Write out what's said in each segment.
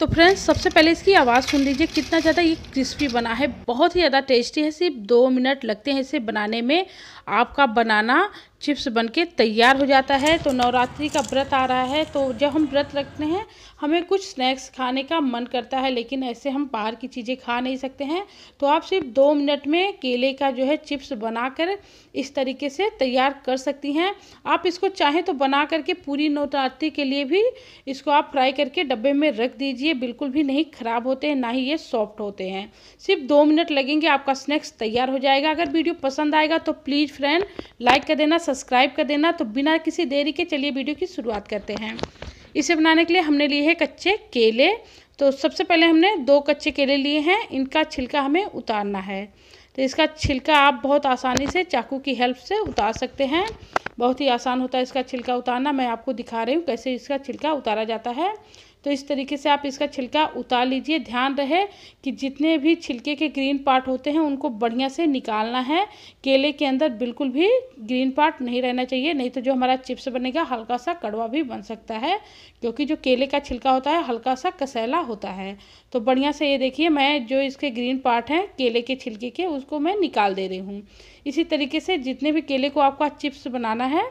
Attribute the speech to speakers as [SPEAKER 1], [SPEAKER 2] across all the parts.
[SPEAKER 1] तो फ्रेंड्स सबसे पहले इसकी आवाज़ सुन लीजिए कितना ज़्यादा ये क्रिस्पी बना है बहुत ही ज़्यादा टेस्टी है सिर्फ दो मिनट लगते हैं इसे बनाने में आपका बनाना चिप्स बनके तैयार हो जाता है तो नवरात्रि का व्रत आ रहा है तो जब हम व्रत रखते हैं हमें कुछ स्नैक्स खाने का मन करता है लेकिन ऐसे हम बाहर की चीज़ें खा नहीं सकते हैं तो आप सिर्फ दो मिनट में केले का जो है चिप्स बनाकर इस तरीके से तैयार कर सकती हैं आप इसको चाहें तो बना करके पूरी नवरात्रि के लिए भी इसको आप फ्राई करके डब्बे में रख दीजिए बिल्कुल भी नहीं ख़राब होते हैं ना ही ये सॉफ्ट होते हैं सिर्फ दो मिनट लगेंगे आपका स्नैक्स तैयार हो जाएगा अगर वीडियो पसंद आएगा तो प्लीज़ फ्रेंड लाइक कर देना सब्सक्राइब कर देना तो बिना किसी देरी के चलिए वीडियो की शुरुआत करते हैं इसे बनाने के लिए हमने लिए है कच्चे केले तो सबसे पहले हमने दो कच्चे केले लिए हैं इनका छिलका हमें उतारना है तो इसका छिलका आप बहुत आसानी से चाकू की हेल्प से उतार सकते हैं बहुत ही आसान होता है इसका छिलका उतारना मैं आपको दिखा रही हूँ कैसे इसका छिलका उतारा जाता है तो इस तरीके से आप इसका छिलका उतार लीजिए ध्यान रहे कि जितने भी छिलके के ग्रीन पार्ट होते हैं उनको बढ़िया से निकालना है केले के अंदर बिल्कुल भी ग्रीन पार्ट नहीं रहना चाहिए नहीं तो जो हमारा चिप्स बनेगा हल्का सा कड़वा भी बन सकता है क्योंकि जो केले का छिलका होता है हल्का सा कसैला होता है तो बढ़िया से ये देखिए मैं जो इसके ग्रीन पार्ट हैं केले के छिलके के उसको मैं निकाल दे रही हूँ इसी तरीके से जितने भी केले को आपका चिप्स बनाना है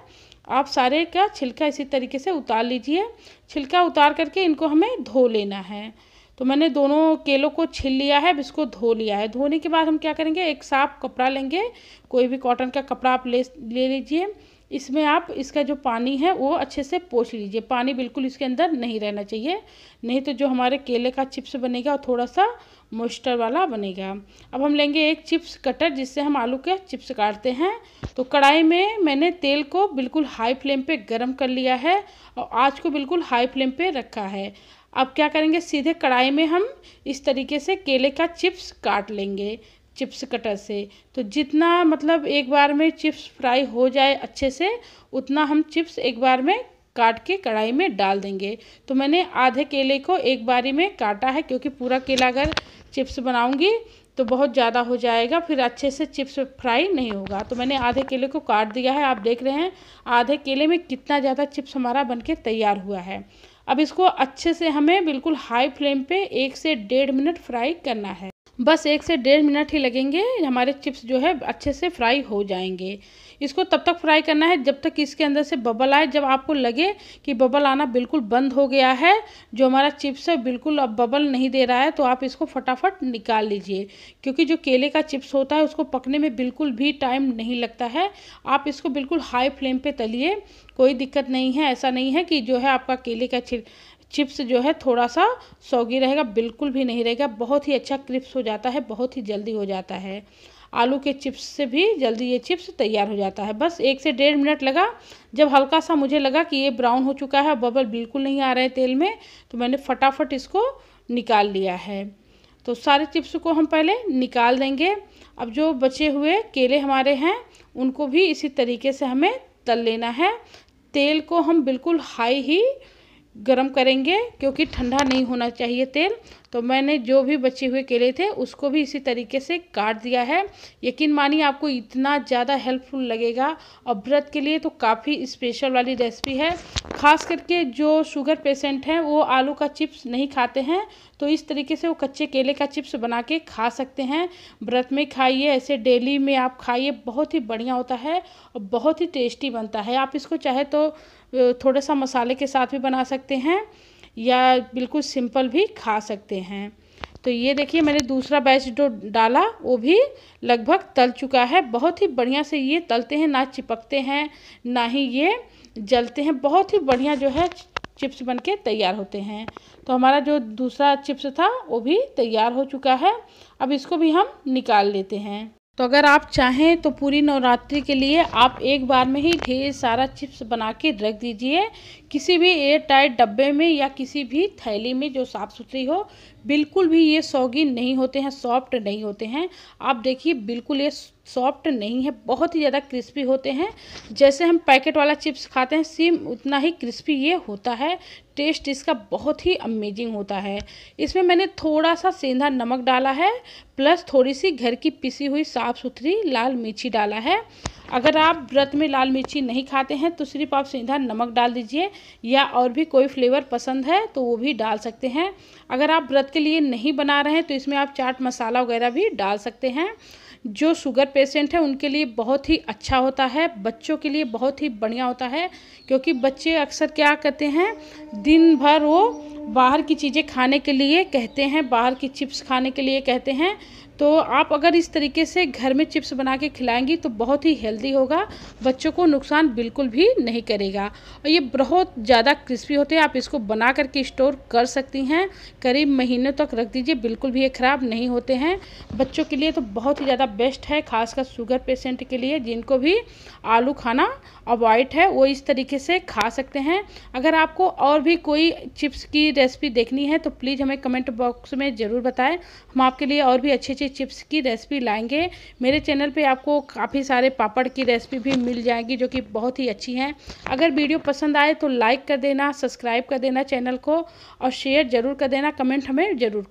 [SPEAKER 1] आप सारे का छिलका इसी तरीके से उतार लीजिए छिलका उतार करके इनको हमें धो लेना है तो मैंने दोनों केलों को छिल लिया है अब इसको धो लिया है धोने के बाद हम क्या करेंगे एक साफ कपड़ा लेंगे कोई भी कॉटन का कपड़ा आप ले ले लीजिए इसमें आप इसका जो पानी है वो अच्छे से पोछ लीजिए पानी बिल्कुल इसके अंदर नहीं रहना चाहिए नहीं तो जो हमारे केले का चिप्स बनेगा वो थोड़ा सा मॉइस्चर वाला बनेगा अब हम लेंगे एक चिप्स कटर जिससे हम आलू के चिप्स काटते हैं तो कढ़ाई में मैंने तेल को बिल्कुल हाई फ्लेम पे गर्म कर लिया है और आज को बिल्कुल हाई फ्लेम पे रखा है अब क्या करेंगे सीधे कढ़ाई में हम इस तरीके से केले का चिप्स काट लेंगे चिप्स कटर से तो जितना मतलब एक बार में चिप्स फ्राई हो जाए अच्छे से उतना हम चिप्स एक बार में काट के कढ़ाई में डाल देंगे तो मैंने आधे केले को एक बारी में काटा है क्योंकि पूरा केला अगर चिप्स बनाऊंगी तो बहुत ज़्यादा हो जाएगा फिर अच्छे से चिप्स फ्राई नहीं होगा तो मैंने आधे केले को काट दिया है आप देख रहे हैं आधे केले में कितना ज़्यादा चिप्स हमारा के तैयार हुआ है अब इसको अच्छे से हमें बिल्कुल हाई फ्लेम पे एक से डेढ़ मिनट फ्राई करना है बस एक से डेढ़ मिनट ही लगेंगे हमारे चिप्स जो है अच्छे से फ्राई हो जाएंगे इसको तब तक फ्राई करना है जब तक इसके अंदर से बबल आए जब आपको लगे कि बबल आना बिल्कुल बंद हो गया है जो हमारा चिप्स है बिल्कुल अब बबल नहीं दे रहा है तो आप इसको फटाफट निकाल लीजिए क्योंकि जो केले का चिप्स होता है उसको पकने में बिल्कुल भी टाइम नहीं लगता है आप इसको बिल्कुल हाई फ्लेम पर तलिए कोई दिक्कत नहीं है ऐसा नहीं है कि जो है आपका केले का चिप्स जो है थोड़ा सा सौगी रहेगा बिल्कुल भी नहीं रहेगा बहुत ही अच्छा क्रिप्स हो जाता है बहुत ही जल्दी हो जाता है आलू के चिप्स से भी जल्दी ये चिप्स तैयार हो जाता है बस एक से डेढ़ मिनट लगा जब हल्का सा मुझे लगा कि ये ब्राउन हो चुका है बबल बिल्कुल नहीं आ रहे तेल में तो मैंने फटाफट इसको निकाल लिया है तो सारे चिप्स को हम पहले निकाल देंगे अब जो बचे हुए केले हमारे हैं उनको भी इसी तरीके से हमें तल लेना है तेल को हम बिल्कुल हाई ही गरम करेंगे क्योंकि ठंडा नहीं होना चाहिए तेल तो मैंने जो भी बचे हुए केले थे उसको भी इसी तरीके से काट दिया है यकीन मानिए आपको इतना ज़्यादा हेल्पफुल लगेगा और व्रत के लिए तो काफ़ी स्पेशल वाली रेसिपी है खास करके जो शुगर पेशेंट हैं वो आलू का चिप्स नहीं खाते हैं तो इस तरीके से वो कच्चे केले का चिप्स बना के खा सकते हैं व्रत में खाइए ऐसे डेली में आप खाइए बहुत ही बढ़िया होता है और बहुत ही टेस्टी बनता है आप इसको चाहे तो थोड़ा सा मसाले के साथ भी बना सकते हैं या बिल्कुल सिंपल भी खा सकते हैं तो ये देखिए मैंने दूसरा बैच जो डाला वो भी लगभग तल चुका है बहुत ही बढ़िया से ये तलते हैं ना चिपकते हैं ना ही ये जलते हैं बहुत ही बढ़िया जो है चिप्स बन के तैयार होते हैं तो हमारा जो दूसरा चिप्स था वो भी तैयार हो चुका है अब इसको भी हम निकाल लेते हैं तो अगर आप चाहें तो पूरी नवरात्रि के लिए आप एक बार में ही ढेर सारा चिप्स बना के रख दीजिए किसी भी एयर टाइट डब्बे में या किसी भी थैली में जो साफ़ सुथरी हो बिल्कुल भी ये सौगी नहीं होते हैं सॉफ्ट नहीं होते हैं आप देखिए बिल्कुल ये सॉफ्ट नहीं है बहुत ही ज़्यादा क्रिस्पी होते हैं जैसे हम पैकेट वाला चिप्स खाते हैं सेम उतना ही क्रिस्पी ये होता है टेस्ट इसका बहुत ही अमेजिंग होता है इसमें मैंने थोड़ा सा सेंधा नमक डाला है प्लस थोड़ी सी घर की पिसी हुई साफ़ सुथरी लाल मिर्ची डाला है अगर आप व्रत में लाल मिर्ची नहीं खाते हैं तो सिर्फ आप सेंधा नमक डाल दीजिए या और भी कोई फ्लेवर पसंद है तो वो भी डाल सकते हैं अगर आप व्रत के लिए नहीं बना रहे हैं तो इसमें आप चाट मसाला वगैरह भी डाल सकते हैं जो शुगर पेशेंट है उनके लिए बहुत ही अच्छा होता है बच्चों के लिए बहुत ही बढ़िया होता है क्योंकि बच्चे अक्सर क्या करते हैं दिन भर वो बाहर की चीज़ें खाने के लिए कहते हैं बाहर की चिप्स खाने के लिए कहते हैं तो आप अगर इस तरीके से घर में चिप्स बना के खिलाएंगी तो बहुत ही हेल्दी होगा बच्चों को नुकसान बिल्कुल भी नहीं करेगा और ये बहुत ज़्यादा क्रिस्पी होते हैं आप इसको बना करके स्टोर कर सकती हैं करीब महीनों तक रख दीजिए बिल्कुल भी ये ख़राब नहीं होते हैं बच्चों के लिए तो बहुत ही ज़्यादा बेस्ट है खासकर शुगर पेशेंट के लिए जिनको भी आलू खाना अवॉइड है वो इस तरीके से खा सकते हैं अगर आपको और भी कोई चिप्स की रेसिपी देखनी है तो प्लीज़ हमें कमेंट बॉक्स में ज़रूर बताएं हम आपके लिए और भी अच्छी अच्छी चिप्स की रेसिपी लाएंगे मेरे चैनल पे आपको काफ़ी सारे पापड़ की रेसिपी भी मिल जाएगी जो कि बहुत ही अच्छी हैं अगर वीडियो पसंद आए तो लाइक कर देना सब्सक्राइब कर देना चैनल को और शेयर ज़रूर कर देना कमेंट हमें ज़रूर